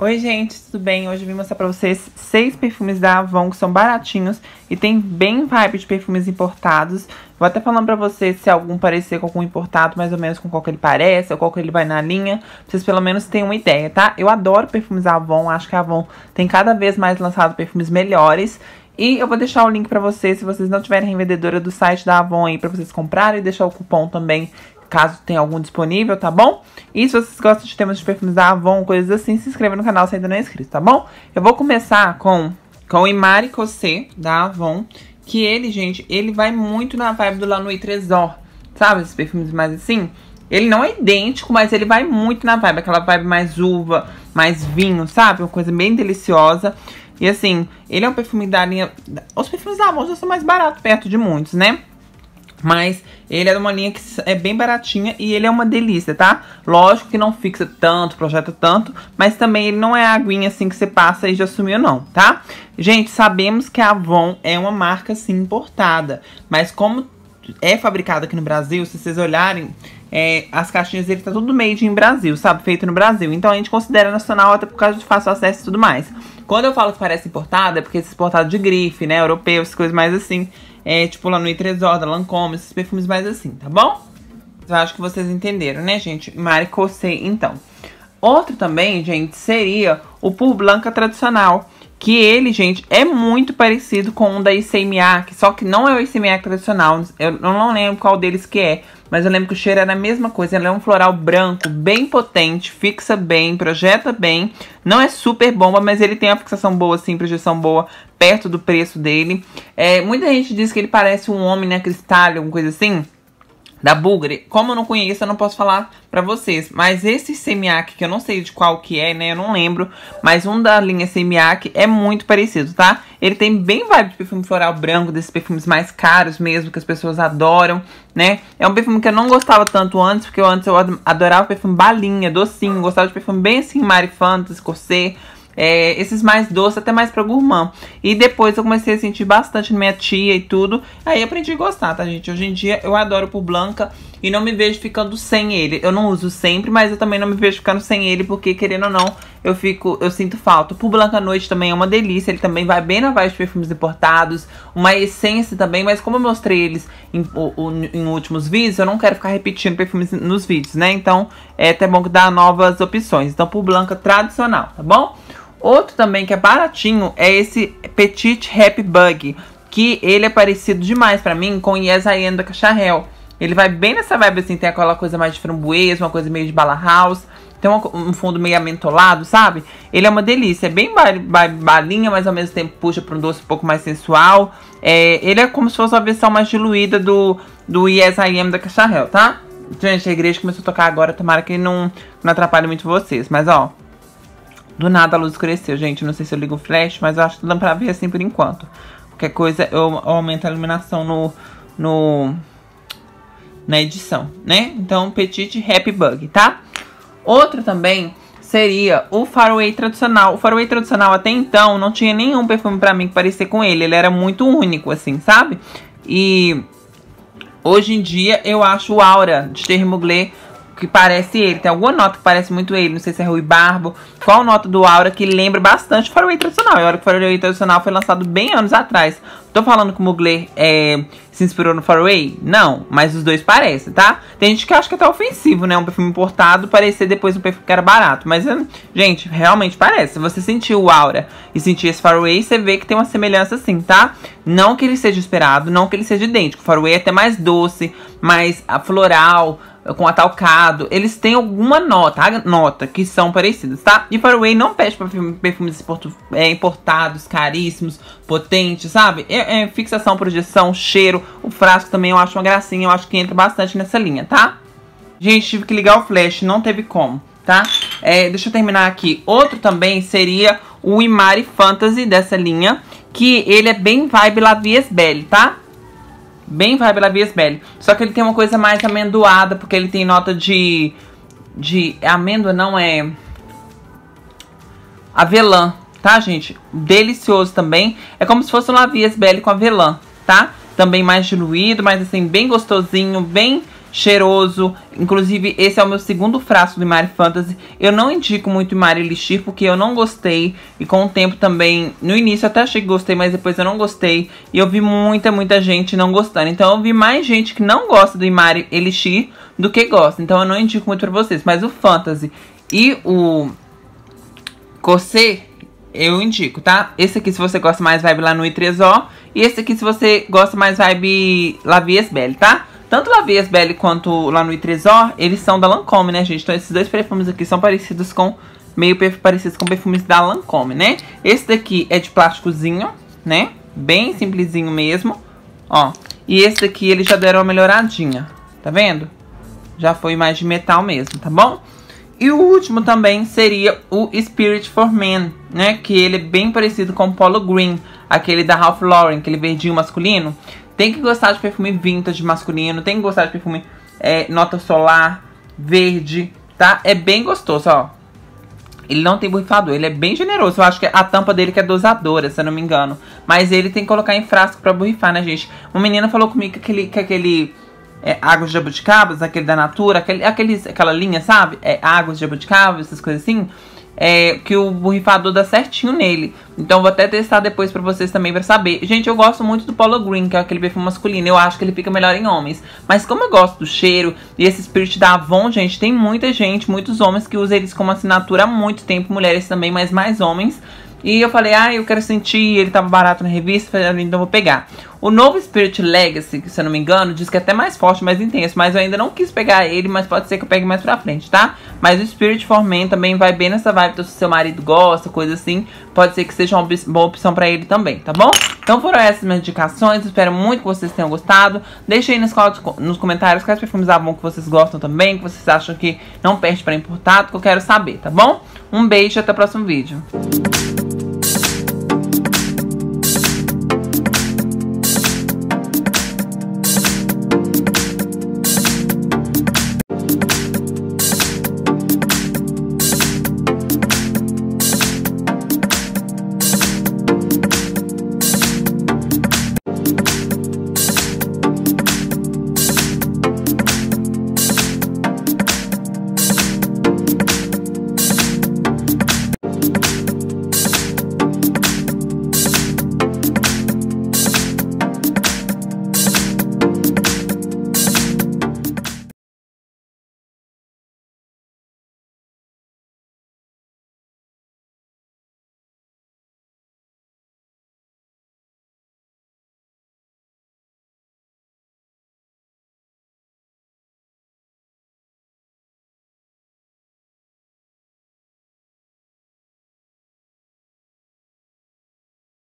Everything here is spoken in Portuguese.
Oi gente, tudo bem? Hoje eu vim mostrar pra vocês seis perfumes da Avon que são baratinhos e tem bem vibe de perfumes importados. Vou até falando pra vocês se algum parecer com algum importado, mais ou menos com qual que ele parece, ou qual que ele vai na linha, pra vocês pelo menos tenham uma ideia, tá? Eu adoro perfumes da Avon, acho que a Avon tem cada vez mais lançado perfumes melhores e eu vou deixar o link para vocês, se vocês não tiverem revendedora do site da Avon aí, pra vocês comprarem. E deixar o cupom também, caso tenha algum disponível, tá bom? E se vocês gostam de temas de perfumes da Avon, coisas assim, se inscreva no canal se ainda não é inscrito, tá bom? Eu vou começar com, com o Imari Cossé, da Avon, que ele, gente, ele vai muito na vibe do Lanui Tresor, sabe? Esses perfumes mais assim. Ele não é idêntico, mas ele vai muito na vibe, aquela vibe mais uva, mais vinho, sabe? Uma coisa bem deliciosa. E assim, ele é um perfume da linha... Os perfumes da Avon já são mais baratos perto de muitos, né? Mas ele é uma linha que é bem baratinha e ele é uma delícia, tá? Lógico que não fixa tanto, projeta tanto, mas também ele não é aguinha assim que você passa e já sumiu não, tá? Gente, sabemos que a Avon é uma marca assim importada, mas como é fabricada aqui no Brasil, se vocês olharem, é, as caixinhas dele tá tudo made em Brasil, sabe? Feito no Brasil. Então a gente considera nacional até por causa de fácil acesso e tudo mais. Quando eu falo que parece importada, é porque esse exportado de grife, né? Europeu, essas coisas mais assim. É, tipo lá no Itresor, da Lancôme, esses perfumes mais assim, tá bom? Eu acho que vocês entenderam, né, gente? Mari Cossé, então. Outro também, gente, seria o Pur Blanca tradicional que ele, gente, é muito parecido com um da ICMA, que só que não é o ICMA tradicional. Eu não lembro qual deles que é, mas eu lembro que o cheiro era é a mesma coisa. Ele é um floral branco, bem potente, fixa bem, projeta bem. Não é super bomba, mas ele tem uma fixação boa, sim, projeção boa, perto do preço dele. É, muita gente diz que ele parece um homem, né, cristal, alguma coisa assim da Bulgari. Como eu não conheço, eu não posso falar pra vocês. Mas esse Semiac, que eu não sei de qual que é, né? Eu não lembro. Mas um da linha Semiac é muito parecido, tá? Ele tem bem vibe de perfume floral branco, desses perfumes mais caros mesmo, que as pessoas adoram, né? É um perfume que eu não gostava tanto antes, porque antes eu adorava perfume balinha, docinho. Gostava de perfume bem assim, Mari Fantasy, Corset é, esses mais doces, até mais pra gourmand. E depois eu comecei a sentir bastante minha tia e tudo. Aí aprendi a gostar, tá, gente? Hoje em dia eu adoro por Blanca e não me vejo ficando sem ele. Eu não uso sempre, mas eu também não me vejo ficando sem ele, porque querendo ou não, eu fico, eu sinto falta. Por Blanca Noite também é uma delícia, ele também vai bem na vibe de perfumes importados, uma essência também, mas como eu mostrei eles em, em, últimos vídeos, eu não quero ficar repetindo perfumes nos vídeos, né? Então, é até bom que dá novas opções. Então, por Blanca tradicional, tá bom? Outro também que é baratinho é esse Petit Happy Bug, que ele é parecido demais para mim com Yes I Am da Cacharel. Ele vai bem nessa vibe assim, tem aquela coisa mais de framboesa, uma coisa meio de bala house, tem um fundo meio amentolado, sabe? Ele é uma delícia, é bem balinha, mas ao mesmo tempo puxa para um doce um pouco mais sensual. É, ele é como se fosse uma versão mais diluída do, do Yes I Am da Cacharel, tá? Gente, a igreja começou a tocar agora, tomara que não, não atrapalhe muito vocês, mas ó... Do nada a luz escureceu, gente. Não sei se eu ligo o flash, mas eu acho que dá pra ver assim por enquanto. Qualquer coisa, eu, eu aumento a iluminação no, no, na edição, né? Então, Petite Happy Bug, tá? Outro também seria o Faraway tradicional. O Faraway tradicional até então não tinha nenhum perfume para mim que parecia com ele. Ele era muito único, assim, sabe? E hoje em dia eu acho o Aura de Termoglé que parece ele. Tem alguma nota que parece muito ele. Não sei se é Rui Barbo. Qual nota do Aura que lembra bastante o Faraway tradicional. E hora que o Faraway tradicional foi lançado bem anos atrás. Tô falando que o Mugler é, se inspirou no Faraway? Não, mas os dois parecem, tá? Tem gente que acha que é até ofensivo, né? Um perfume importado parecer depois um perfume que era barato. Mas, hum, gente, realmente parece. Se você sentir o Aura e sentir esse Faraway, você vê que tem uma semelhança assim, tá? Não que ele seja esperado, não que ele seja idêntico. O Faraway é até mais doce, mais ah, floral, com atalcado, eles têm alguma nota, nota, que são parecidas, tá? E Faraway não pede pra perfumes é, importados, caríssimos, potentes, sabe? É, é fixação, projeção, cheiro. O frasco também eu acho uma gracinha, eu acho que entra bastante nessa linha, tá? Gente, tive que ligar o flash, não teve como, tá? É, deixa eu terminar aqui. Outro também seria o Imari Fantasy dessa linha, que ele é bem vibe Lavies Belle, tá? Bem vibe Labias Belly. Só que ele tem uma coisa mais amendoada, porque ele tem nota de... De... É amêndoa não é... Avelã, tá, gente? Delicioso também. É como se fosse um Labias Belly com avelã, tá? Também mais diluído, mas assim, bem gostosinho, bem cheiroso. Inclusive, esse é o meu segundo frasco de Mari Fantasy. Eu não indico muito Mari Elixir, porque eu não gostei. E com o tempo também, no início eu até achei que gostei, mas depois eu não gostei. E eu vi muita, muita gente não gostando. Então eu vi mais gente que não gosta do Mari Elixir do que gosta. Então eu não indico muito pra vocês. Mas o Fantasy e o Cossê, Eu indico, tá? Esse aqui, se você gosta mais vibe lá no Itresó. E esse aqui, se você gosta mais vibe Lavies Belle, tá? Tanto La Vies Belle quanto lá no Itresor, eles são da Lancôme, né, gente? Então esses dois perfumes aqui são parecidos com... Meio parecidos com perfumes da Lancôme, né? Esse daqui é de plásticozinho, né? Bem simplesinho mesmo, ó. E esse daqui eles já deram uma melhoradinha, tá vendo? Já foi mais de metal mesmo, tá bom? E o último também seria o Spirit for Men, né? Que ele é bem parecido com o Polo Green, aquele da Ralph Lauren, aquele verdinho masculino. Tem que gostar de perfume vintage masculino, tem que gostar de perfume é, nota solar, verde, tá? É bem gostoso, ó. Ele não tem borrifador, ele é bem generoso. Eu acho que a tampa dele que é dosadora, se eu não me engano. Mas ele tem que colocar em frasco pra borrifar, né, gente? Uma menina falou comigo que aquele... Que aquele é, águas de jabuticabas, aquele da Natura, aquele, aquela linha, sabe? É, águas de jabuticabas, essas coisas assim é, que o borrifador dá certinho nele. Então vou até testar depois pra vocês também pra saber. Gente, eu gosto muito do Polo Green, que é aquele perfume masculino. Eu acho que ele fica melhor em homens. Mas como eu gosto do cheiro e esse Spirit da Avon, gente, tem muita gente, muitos homens que usam eles como assinatura há muito tempo. Mulheres também, mas mais homens. E eu falei, ah, eu quero sentir, ele tava barato na revista, falei, ah, então vou pegar. O novo Spirit Legacy, que, se eu não me engano, diz que é até mais forte, mais intenso, mas eu ainda não quis pegar ele, mas pode ser que eu pegue mais pra frente, tá? Mas o Spirit Forman também vai bem nessa vibe, então se seu marido gosta, coisa assim, pode ser que seja uma boa opção pra ele também, tá bom? Então foram essas minhas indicações, espero muito que vocês tenham gostado. Deixe aí nos, nos comentários quais perfumes avon que vocês gostam também, que vocês acham que não perde pra importado, que eu quero saber, tá bom? Um beijo e até o próximo vídeo.